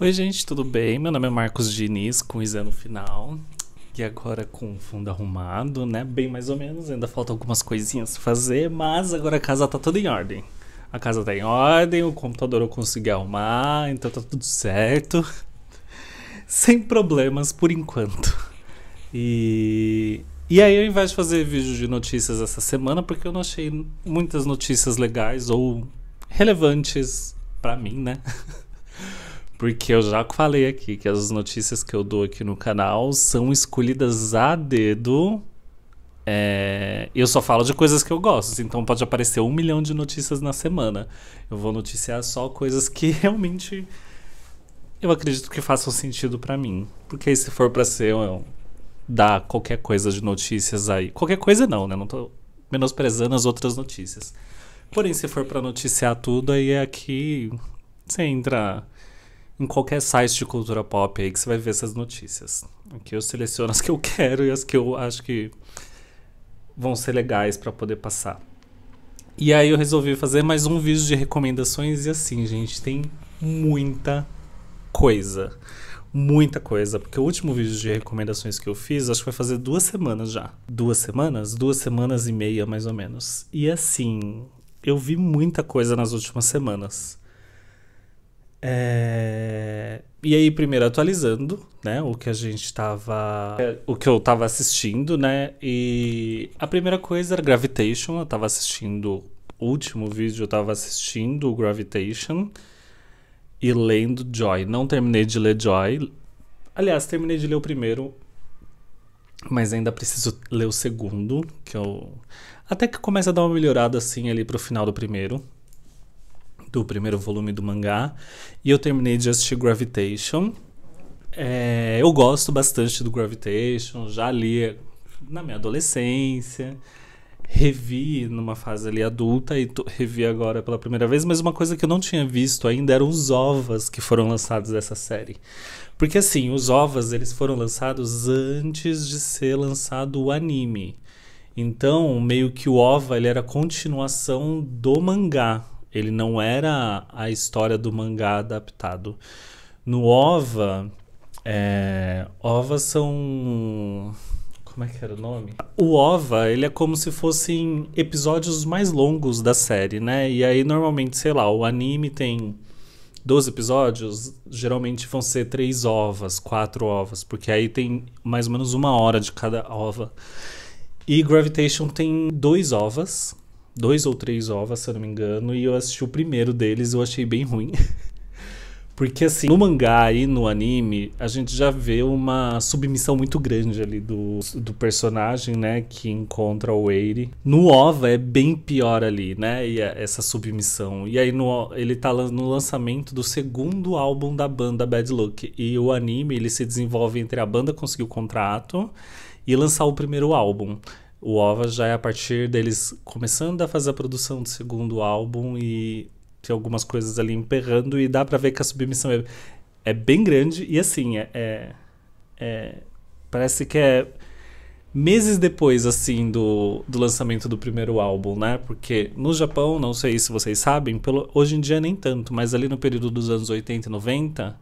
Oi, gente, tudo bem? Meu nome é Marcos Diniz, com Isa no final. E agora com o fundo arrumado, né? Bem mais ou menos, ainda faltam algumas coisinhas pra fazer, mas agora a casa tá toda em ordem. A casa tá em ordem, o computador eu consegui arrumar, então tá tudo certo. Sem problemas por enquanto. E e aí, ao invés de fazer vídeo de notícias essa semana, porque eu não achei muitas notícias legais ou relevantes para mim, né? Porque eu já falei aqui que as notícias que eu dou aqui no canal são escolhidas a dedo. É, eu só falo de coisas que eu gosto, então pode aparecer um milhão de notícias na semana. Eu vou noticiar só coisas que realmente eu acredito que façam sentido para mim. Porque aí, se for para ser eu, dar qualquer coisa de notícias aí. Qualquer coisa não, né? Não tô menosprezando as outras notícias. Porém, se for para noticiar tudo, aí é aqui. Você entra em qualquer site de cultura pop aí que você vai ver essas notícias. Aqui eu seleciono as que eu quero e as que eu acho que vão ser legais para poder passar. E aí eu resolvi fazer mais um vídeo de recomendações e assim, gente, tem muita coisa. Muita coisa, porque o último vídeo de recomendações que eu fiz, acho que vai fazer duas semanas já. Duas semanas? Duas semanas e meia, mais ou menos. E assim, eu vi muita coisa nas últimas semanas. É... E aí, primeiro atualizando, né, o que a gente estava, o que eu estava assistindo, né? E a primeira coisa era Gravitation, eu estava assistindo o último vídeo, eu estava assistindo o Gravitation e lendo Joy. Não terminei de ler Joy. Aliás, terminei de ler o primeiro, mas ainda preciso ler o segundo, que eu até que começa a dar uma melhorada assim ali pro final do primeiro do primeiro volume do mangá. E eu terminei de assistir Gravitation. É, eu gosto bastante do Gravitation, já li na minha adolescência, revi numa fase ali adulta e revi agora pela primeira vez, mas uma coisa que eu não tinha visto ainda eram os ovas que foram lançados dessa série. Porque assim, os ovas eles foram lançados antes de ser lançado o anime. Então, meio que o ova ele era continuação do mangá, ele não era a história do mangá adaptado. No OVA, é, OVA são. Como é que era o nome? O OVA, ele é como se fossem episódios mais longos da série, né? E aí, normalmente, sei lá, o anime tem 12 episódios, geralmente vão ser três ovas, quatro ovas, porque aí tem mais ou menos uma hora de cada ova. E Gravitation tem dois ovas, dois ou três ovas, se eu não me engano, e eu assisti o primeiro deles e eu achei bem ruim. Porque assim, no mangá e no anime, a gente já vê uma submissão muito grande ali do, do personagem, né? Que encontra o Eire. No OVA é bem pior ali, né? E é essa submissão. E aí no, ele tá no lançamento do segundo álbum da banda Bad Luck. E o anime, ele se desenvolve entre a banda conseguir o contrato e lançar o primeiro álbum. O OVA já é a partir deles começando a fazer a produção do segundo álbum e tem algumas coisas ali emperrando e dá para ver que a submissão é, é bem grande e assim, é, é, é, parece que é meses depois assim do, do lançamento do primeiro álbum, né? Porque no Japão, não sei se vocês sabem, pelo, hoje em dia nem tanto, mas ali no período dos anos 80 e 90,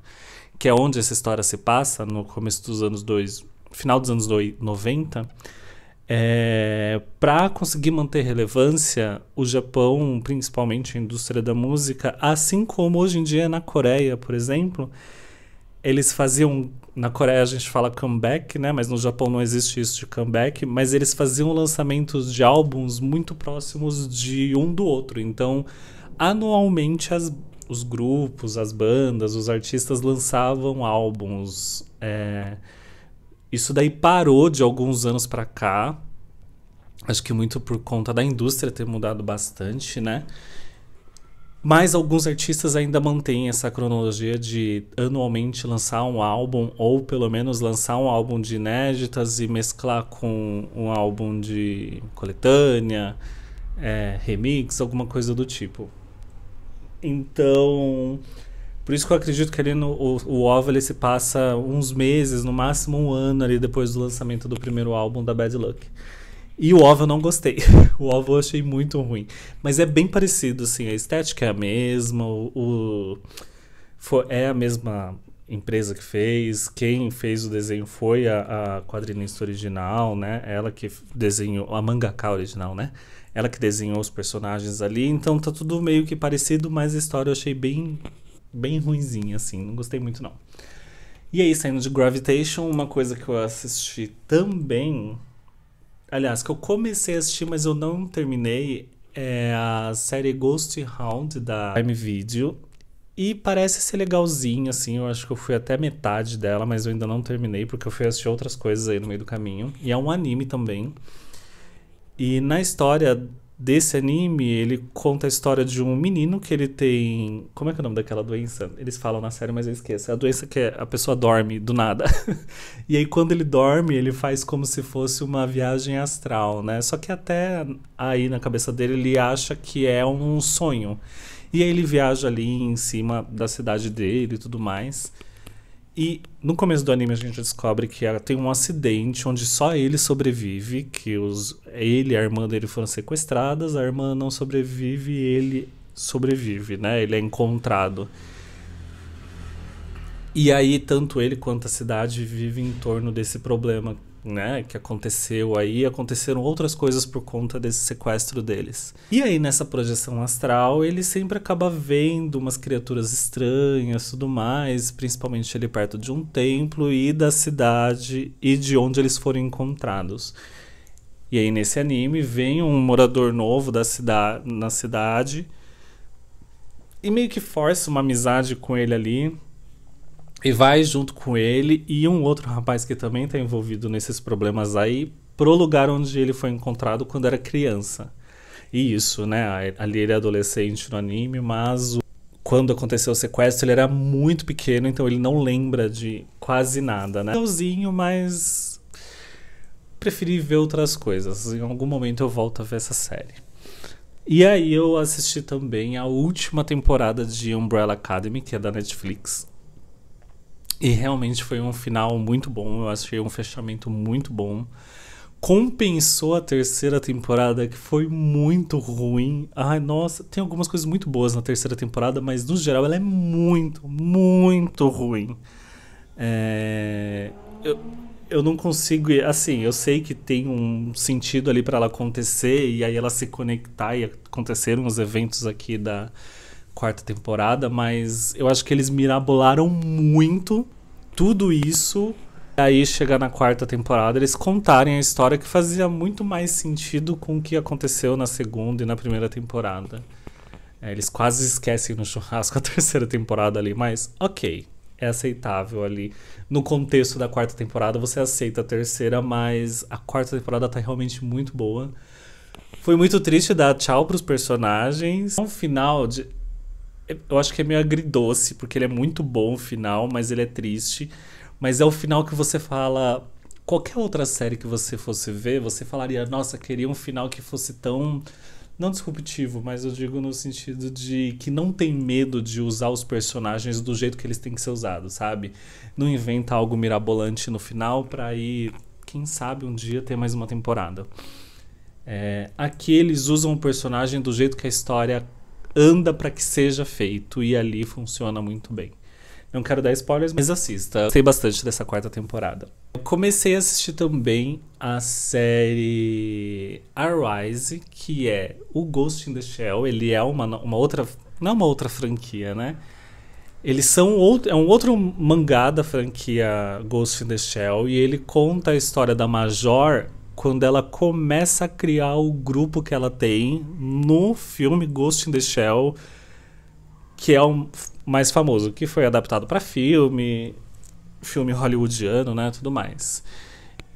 que é onde essa história se passa, no começo dos anos dois final dos anos 90, é, para conseguir manter relevância, o Japão, principalmente a indústria da música, assim como hoje em dia na Coreia, por exemplo, eles faziam. Na Coreia a gente fala comeback, né? Mas no Japão não existe isso de comeback. Mas eles faziam lançamentos de álbuns muito próximos de um do outro. Então, anualmente, as, os grupos, as bandas, os artistas lançavam álbuns. É, isso daí parou de alguns anos para cá. Acho que muito por conta da indústria ter mudado bastante, né? Mas alguns artistas ainda mantêm essa cronologia de anualmente lançar um álbum, ou pelo menos lançar um álbum de inéditas e mesclar com um álbum de coletânea, é, remix, alguma coisa do tipo. Então, por isso que eu acredito que ali no, o, o OVA ele se passa uns meses, no máximo um ano ali depois do lançamento do primeiro álbum da Bad Luck. E o OVA eu não gostei. o OVA eu achei muito ruim. Mas é bem parecido, assim. A estética é a mesma, o, o for, é a mesma empresa que fez, quem fez o desenho foi a, a quadrinista original, né? Ela que desenhou, a mangaka original, né? Ela que desenhou os personagens ali, então tá tudo meio que parecido, mas a história eu achei bem bem ruimzinha, assim. Não gostei muito, não. E aí, saindo de Gravitation, uma coisa que eu assisti também. Aliás, que eu comecei a assistir, mas eu não terminei. É a série Ghost Hound da Prime Video. E parece ser legalzinha, assim. Eu acho que eu fui até metade dela, mas eu ainda não terminei, porque eu fui assistir outras coisas aí no meio do caminho. E é um anime também. E na história desse anime, ele conta a história de um menino que ele tem. Como é que é o nome daquela doença? Eles falam na série, mas eu esqueço. É a doença que é, a pessoa dorme do nada. e aí, quando ele dorme, ele faz como se fosse uma viagem astral, né? Só que até aí na cabeça dele, ele acha que é um sonho. E aí ele viaja ali em cima da cidade dele e tudo mais. E no começo do anime a gente descobre que ela tem um acidente onde só ele sobrevive, que os, ele e a irmã dele foram sequestradas, a irmã não sobrevive e ele sobrevive, né? Ele é encontrado. E aí tanto ele quanto a cidade vivem em torno desse problema né, que aconteceu aí, aconteceram outras coisas por conta desse sequestro deles. E aí nessa projeção astral, ele sempre acaba vendo umas criaturas estranhas, tudo mais, principalmente ali perto de um templo e da cidade e de onde eles foram encontrados. E aí nesse anime vem um morador novo da cidade, na cidade e meio que força uma amizade com ele ali e vai junto com ele e um outro rapaz que também está envolvido nesses problemas aí pro lugar onde ele foi encontrado quando era criança. E isso, né? Ali ele é adolescente no anime, mas o... quando aconteceu o sequestro ele era muito pequeno, então ele não lembra de quase nada, né? Legalzinho, mas preferi ver outras coisas. Em algum momento eu volto a ver essa série. E aí eu assisti também a última temporada de Umbrella Academy, que é da Netflix e realmente foi um final muito bom, eu achei um fechamento muito bom. Compensou a terceira temporada, que foi muito ruim. Ai, nossa, tem algumas coisas muito boas na terceira temporada, mas no geral ela é muito, muito ruim. É... Eu, eu não consigo. Assim, eu sei que tem um sentido ali para ela acontecer, e aí ela se conectar e aconteceram os eventos aqui da quarta temporada, mas eu acho que eles mirabolaram muito tudo isso. E aí, chegar na quarta temporada, eles contarem a história que fazia muito mais sentido com o que aconteceu na segunda e na primeira temporada. É, eles quase esquecem no churrasco a terceira temporada ali, mas ok, é aceitável ali. No contexto da quarta temporada, você aceita a terceira, mas a quarta temporada tá realmente muito boa. Foi muito triste dar tchau pros personagens. Um então, final de eu acho que é meio agridoce, porque ele é muito bom o final, mas ele é triste. Mas é o final que você fala. Qualquer outra série que você fosse ver, você falaria, nossa, queria um final que fosse tão. Não disruptivo, mas eu digo no sentido de que não tem medo de usar os personagens do jeito que eles têm que ser usados, sabe? Não inventa algo mirabolante no final pra ir, quem sabe, um dia ter mais uma temporada. É, aqui eles usam o personagem do jeito que a história anda para que seja feito e ali funciona muito bem. Não quero dar spoilers, mas assista. Gostei bastante dessa quarta temporada. Eu comecei a assistir também a série Arise, que é o Ghost in the Shell. Ele é uma, uma outra. Não é uma outra franquia, né? Eles são outro, é um outro mangá da franquia Ghost in the Shell e ele conta a história da Major quando ela começa a criar o grupo que ela tem no filme Ghost in the Shell, que é o mais famoso, que foi adaptado para filme, filme hollywoodiano, né, tudo mais.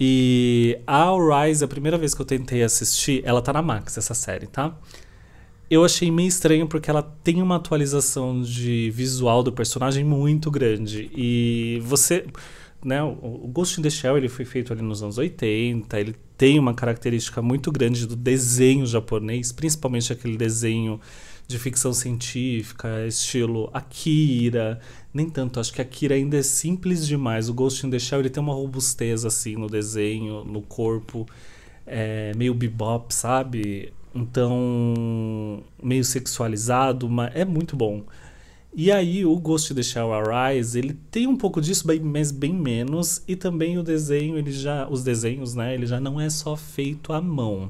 E a Rise, a primeira vez que eu tentei assistir, ela tá na Max essa série, tá? Eu achei meio estranho porque ela tem uma atualização de visual do personagem muito grande e você, né, o Ghost in the Shell, ele foi feito ali nos anos 80, ele tem uma característica muito grande do desenho japonês, principalmente aquele desenho de ficção científica, estilo Akira. Nem tanto, acho que Akira ainda é simples demais. O Ghost in the Shell ele tem uma robustez assim no desenho, no corpo, é, meio bebop, sabe? Então, meio sexualizado, mas é muito bom. E aí o Ghost in the Shell Arise, ele tem um pouco disso, mas bem menos, e também o desenho, ele já, os desenhos, né, ele já não é só feito à mão.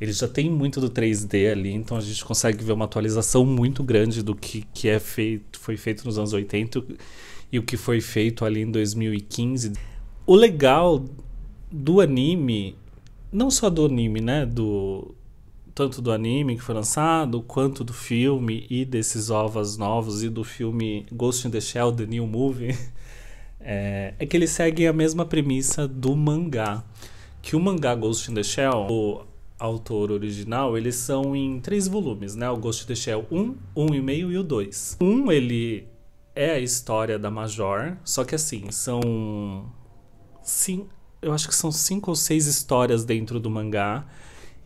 Ele já tem muito do 3D ali, então a gente consegue ver uma atualização muito grande do que, que é feito, foi feito nos anos 80 e o que foi feito ali em 2015. O legal do anime, não só do anime, né, do tanto do anime que foi lançado, quanto do filme e desses ovos novos e do filme Ghost in the Shell, The New Movie, é, é que eles seguem a mesma premissa do mangá. Que o mangá Ghost in the Shell, o autor original, eles são em três volumes, né? O Ghost in the Shell 1, 1,5 e o 2. Um, ele é a história da Major, só que assim, são. Sim, eu acho que são cinco ou seis histórias dentro do mangá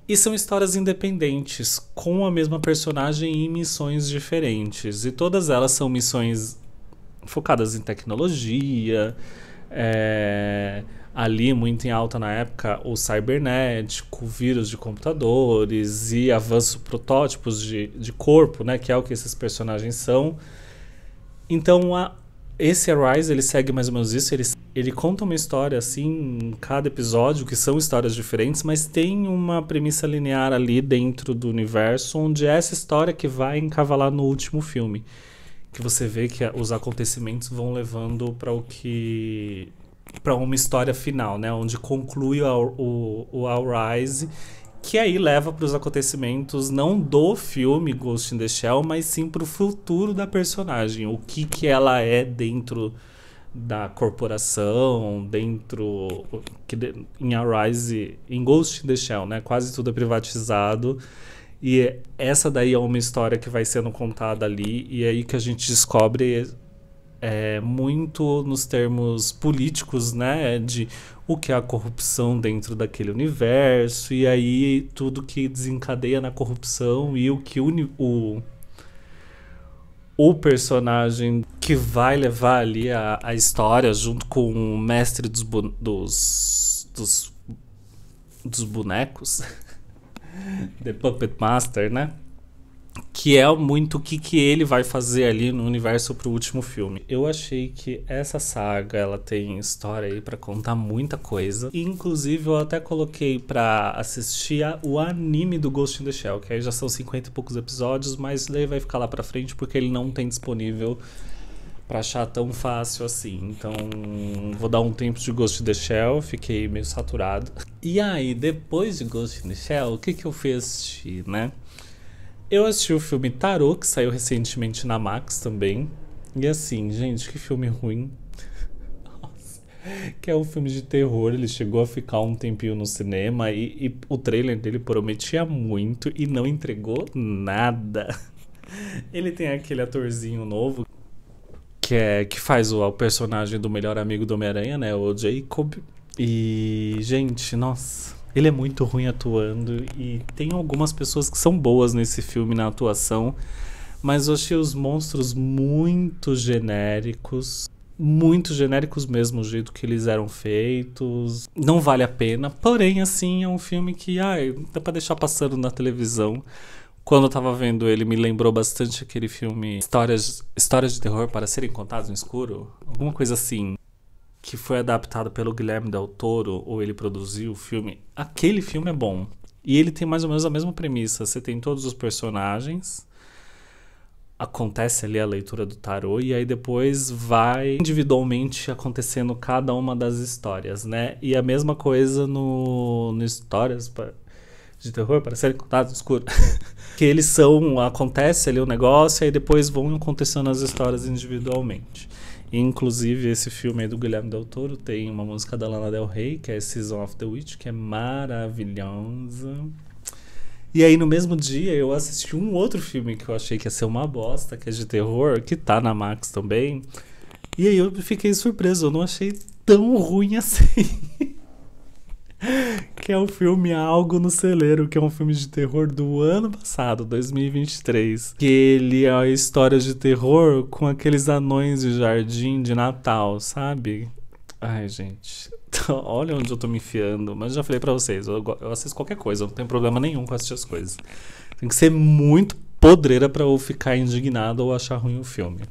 e são histórias independentes, com a mesma personagem em missões diferentes. E todas elas são missões focadas em tecnologia, é, ali muito em alta na época o cybernético, vírus de computadores e avanço protótipos de, de corpo, né, que é o que esses personagens são. Então a, esse Arise ele segue mais ou menos isso, ele ele conta uma história assim em cada episódio, que são histórias diferentes, mas tem uma premissa linear ali dentro do universo, onde é essa história que vai encavalar no último filme. Que você vê que os acontecimentos vão levando para o que. para uma história final, né? Onde conclui o, o, o All Rise, que aí leva para os acontecimentos não do filme Ghost in the Shell, mas sim para o futuro da personagem, o que, que ela é dentro da corporação dentro que de, em Arise, em Ghost in the Shell, né? Quase tudo é privatizado. E essa daí é uma história que vai sendo contada ali e é aí que a gente descobre é, muito nos termos políticos, né, de o que é a corrupção dentro daquele universo e aí tudo que desencadeia na corrupção e o que o o personagem que vai levar ali a, a história junto com o mestre dos, dos, dos, dos bonecos, The Puppet Master, né? que é muito o que, que ele vai fazer ali no universo pro último filme. Eu achei que essa saga, ela tem história aí para contar muita coisa. Inclusive, eu até coloquei para assistir o anime do Ghost in the Shell, que aí já são 50 e poucos episódios, mas daí vai ficar lá para frente porque ele não tem disponível para achar tão fácil assim. Então, vou dar um tempo de Ghost in the Shell, fiquei meio saturado. E aí, depois de Ghost in the Shell, o que que eu fui assistir, né? Eu assisti o filme Tarô, que saiu recentemente na Max também. E assim, gente, que filme ruim. Nossa. Que é um filme de terror, ele chegou a ficar um tempinho no cinema e, e o trailer dele prometia muito e não entregou nada. Ele tem aquele atorzinho novo que é que faz o, o personagem do melhor amigo do Homem-Aranha, né? O Jacob. E, gente, nossa. Ele é muito ruim atuando e tem algumas pessoas que são boas nesse filme na atuação, mas eu achei os monstros muito genéricos muito genéricos mesmo, o jeito que eles eram feitos. Não vale a pena. Porém, assim, é um filme que, ai, dá pra deixar passando na televisão. Quando eu tava vendo ele, me lembrou bastante aquele filme Histórias, Histórias de Terror para Serem Contadas no Escuro. Alguma coisa assim que foi adaptado pelo Guilherme Del Toro, ou ele produziu o filme, aquele filme é bom. E ele tem mais ou menos a mesma premissa. Você tem todos os personagens, acontece ali a leitura do tarô, e aí depois vai individualmente acontecendo cada uma das histórias, né? E a mesma coisa no, no Histórias de Terror, para serem contados escuro. que eles são. Acontece ali o um negócio, e aí depois vão acontecendo as histórias individualmente. Inclusive, esse filme aí do Guilherme Del Toro tem uma música da Lana Del Rey, que é Season of the Witch, que é maravilhosa. E aí, no mesmo dia, eu assisti um outro filme que eu achei que ia ser uma bosta, que é de terror, que tá na Max também. E aí eu fiquei surpreso, eu não achei tão ruim assim. que é o filme Algo no Celeiro, que é um filme de terror do ano passado, 2023. Que ele é a história de terror com aqueles anões de jardim de Natal, sabe? Ai, gente. Olha onde eu tô me enfiando. Mas já falei para vocês, eu, eu assisto qualquer coisa, não tenho problema nenhum com assistir as coisas. Tem que ser muito podreira para eu ficar indignado ou achar ruim o filme.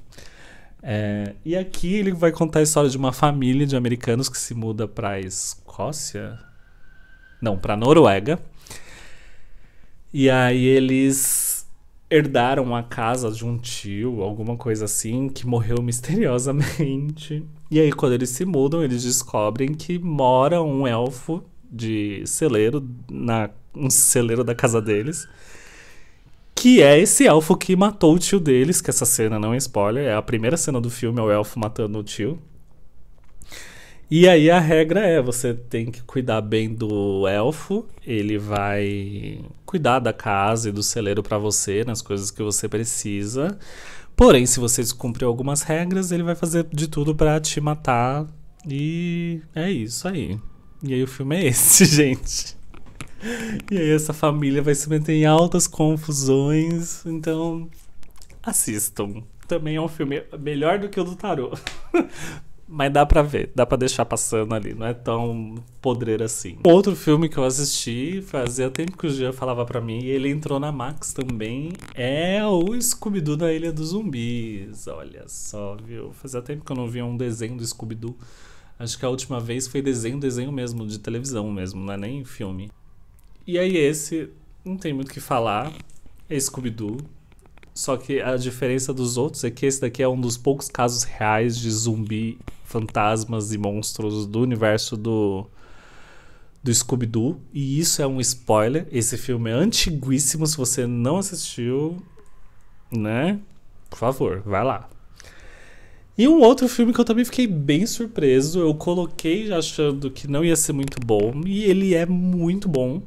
É, e aqui ele vai contar a história de uma família de americanos que se muda para Escócia, não, para Noruega. E aí eles herdaram a casa de um tio, alguma coisa assim, que morreu misteriosamente. E aí quando eles se mudam, eles descobrem que mora um elfo de celeiro na um celeiro da casa deles. Que é esse elfo que matou o tio deles, que essa cena não é spoiler, é a primeira cena do filme, é o elfo matando o tio. E aí a regra é: você tem que cuidar bem do elfo, ele vai cuidar da casa e do celeiro para você, nas coisas que você precisa. Porém, se você descumprir algumas regras, ele vai fazer de tudo para te matar. E é isso aí. E aí o filme é esse, gente. E aí essa família vai se meter em altas confusões, então assistam. Também é um filme melhor do que o do Tarot. mas dá para ver, dá para deixar passando ali, não é tão podreiro assim. Outro filme que eu assisti, fazia tempo que o Jean falava para mim, e ele entrou na Max também, é o Scooby-Doo na Ilha dos Zumbis. Olha só, viu? Fazia tempo que eu não via um desenho do Scooby-Doo. Acho que a última vez foi desenho, desenho mesmo, de televisão mesmo, não é nem filme. E aí esse, não tem muito o que falar, é Scooby-Doo, só que a diferença dos outros é que esse daqui é um dos poucos casos reais de zumbi, fantasmas e monstros do universo do, do Scooby-Doo. E isso é um spoiler. Esse filme é antiguíssimo. Se você não assistiu, né? Por favor, vai lá. E um outro filme que eu também fiquei bem surpreso. Eu coloquei achando que não ia ser muito bom. E ele é muito bom.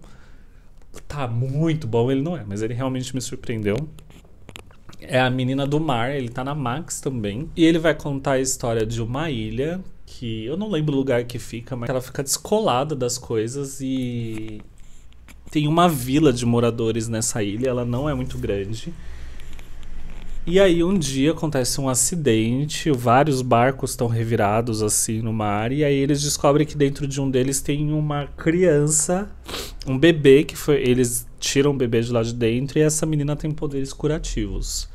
Tá muito bom, ele não é, mas ele realmente me surpreendeu é a menina do mar, ele tá na Max também. E ele vai contar a história de uma ilha que eu não lembro o lugar que fica, mas ela fica descolada das coisas e tem uma vila de moradores nessa ilha, ela não é muito grande. E aí um dia acontece um acidente, vários barcos estão revirados assim no mar e aí eles descobrem que dentro de um deles tem uma criança, um bebê que foi, eles tiram o bebê de lá de dentro e essa menina tem poderes curativos.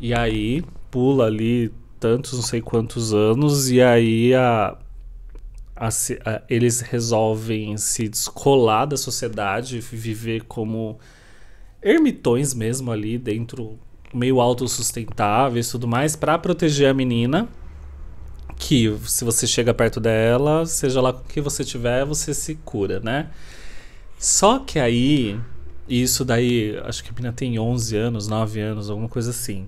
E aí pula ali tantos, não sei quantos anos e aí a a, a, eles resolvem se descolar da sociedade, viver como ermitões mesmo ali dentro meio autossustentáveis e tudo mais, para proteger a menina. Que se você chega perto dela, seja lá com que você tiver, você se cura, né? Só que aí, isso daí, acho que a menina tem 11 anos, 9 anos, alguma coisa assim.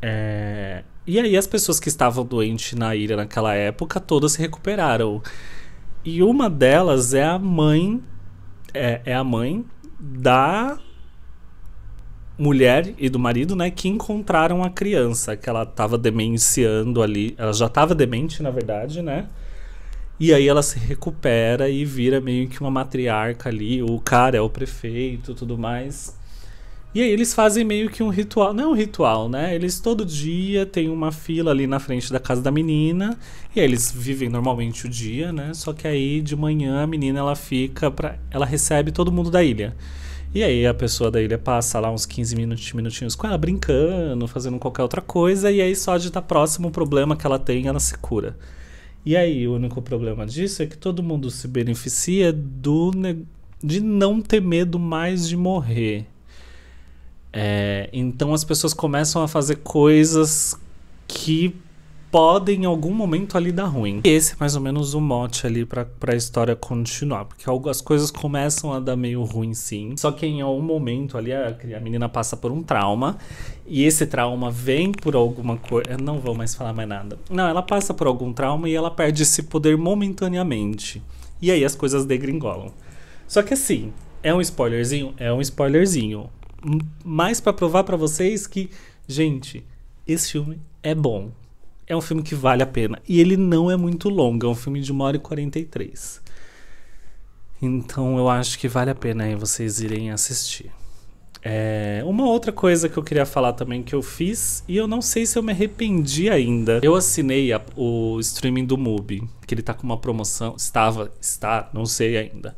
É... E aí as pessoas que estavam doentes na ilha naquela época, todas se recuperaram. E uma delas é a mãe, é, é a mãe da mulher e do marido, né, que encontraram a criança, que ela estava demenciando ali. Ela já estava demente, na verdade, né? E aí ela se recupera e vira meio que uma matriarca ali. O cara é o prefeito, tudo mais. E aí eles fazem meio que um ritual, não é um ritual, né? Eles todo dia tem uma fila ali na frente da casa da menina, e aí eles vivem normalmente o dia, né? Só que aí de manhã a menina ela fica para ela recebe todo mundo da ilha. E aí a pessoa da ilha passa lá uns 15 minutinhos, minutinhos com ela brincando, fazendo qualquer outra coisa, e aí só de estar tá próximo o problema que ela tem, ela se cura. E aí o único problema disso é que todo mundo se beneficia do de não ter medo mais de morrer. É, então as pessoas começam a fazer coisas que podem em algum momento ali dar ruim. E esse é mais ou menos o mote ali pra, pra história continuar, porque as coisas começam a dar meio ruim sim, só que em algum momento ali a, a menina passa por um trauma e esse trauma vem por alguma coisa. Não vou mais falar mais nada. Não, ela passa por algum trauma e ela perde esse poder momentaneamente. E aí as coisas degringolam. Só que assim, é um spoilerzinho? É um spoilerzinho. Mais para provar para vocês que, gente, esse filme é bom. É um filme que vale a pena. E ele não é muito longo, é um filme de 1 hora e 43. Então eu acho que vale a pena aí vocês irem assistir. É, uma outra coisa que eu queria falar também que eu fiz, e eu não sei se eu me arrependi ainda. Eu assinei a, o streaming do Mubi, que ele tá com uma promoção, estava, está, não sei ainda,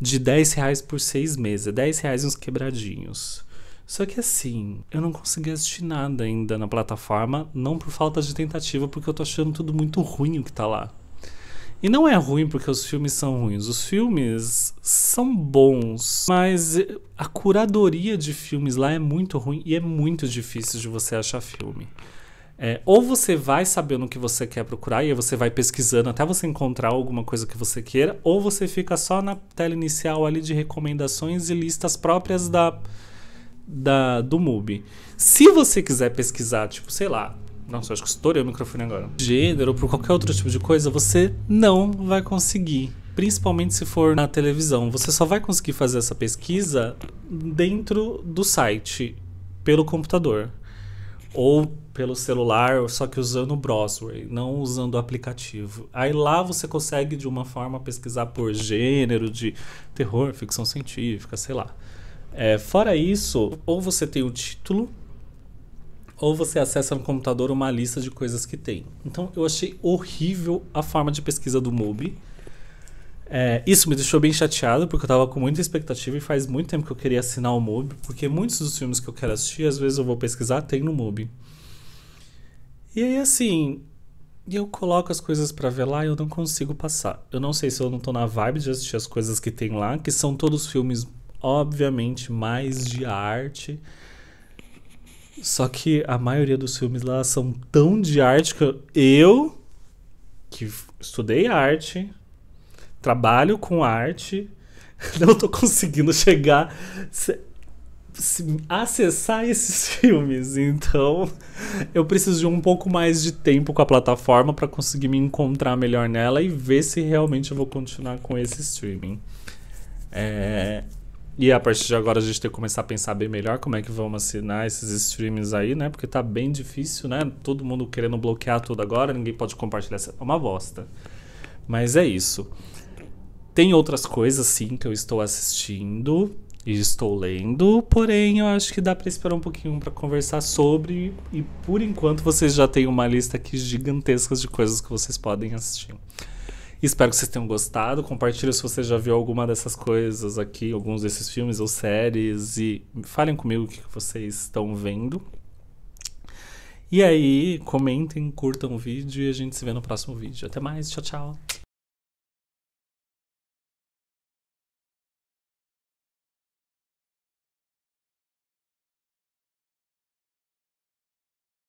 de 10 reais por seis meses, 10 é reais uns quebradinhos. Só que assim, eu não consegui assistir nada ainda na plataforma, não por falta de tentativa, porque eu tô achando tudo muito ruim o que tá lá. E não é ruim porque os filmes são ruins. Os filmes são bons, mas a curadoria de filmes lá é muito ruim e é muito difícil de você achar filme. É, ou você vai sabendo o que você quer procurar e aí você vai pesquisando até você encontrar alguma coisa que você queira, ou você fica só na tela inicial ali de recomendações e listas próprias da, da, do MUBI. Se você quiser pesquisar, tipo, sei lá, nossa, acho que estourei o microfone agora. Gênero ou por qualquer outro tipo de coisa, você não vai conseguir. Principalmente se for na televisão. Você só vai conseguir fazer essa pesquisa dentro do site, pelo computador. Ou pelo celular, só que usando o browser, não usando o aplicativo. Aí lá você consegue, de uma forma, pesquisar por gênero de terror, ficção científica, sei lá. É, fora isso, ou você tem o título, ou você acessa no computador uma lista de coisas que tem. Então eu achei horrível a forma de pesquisa do Mubi. É, isso me deixou bem chateado, porque eu estava com muita expectativa e faz muito tempo que eu queria assinar o Mubi porque muitos dos filmes que eu quero assistir, às vezes eu vou pesquisar, tem no Mubi. E aí, assim, eu coloco as coisas para ver lá e eu não consigo passar. Eu não sei se eu não estou na vibe de assistir as coisas que tem lá, que são todos filmes obviamente, mais de arte. Só que a maioria dos filmes lá são tão de arte que eu, que estudei arte, trabalho com arte, não tô conseguindo chegar. Se, se, acessar esses filmes. Então, eu preciso de um pouco mais de tempo com a plataforma para conseguir me encontrar melhor nela e ver se realmente eu vou continuar com esse streaming. É, e a partir de agora a gente tem que começar a pensar bem melhor como é que vamos assinar esses streams aí, né? Porque tá bem difícil, né? Todo mundo querendo bloquear tudo agora, ninguém pode compartilhar. É uma bosta. Mas é isso. Tem outras coisas, sim, que eu estou assistindo e estou lendo, porém eu acho que dá para esperar um pouquinho para conversar sobre. E por enquanto vocês já têm uma lista aqui gigantesca de coisas que vocês podem assistir. Espero que vocês tenham gostado. Compartilhe se você já viu alguma dessas coisas aqui, alguns desses filmes ou séries. E falem comigo o que vocês estão vendo. E aí, comentem, curtam o vídeo e a gente se vê no próximo vídeo. Até mais, tchau, tchau.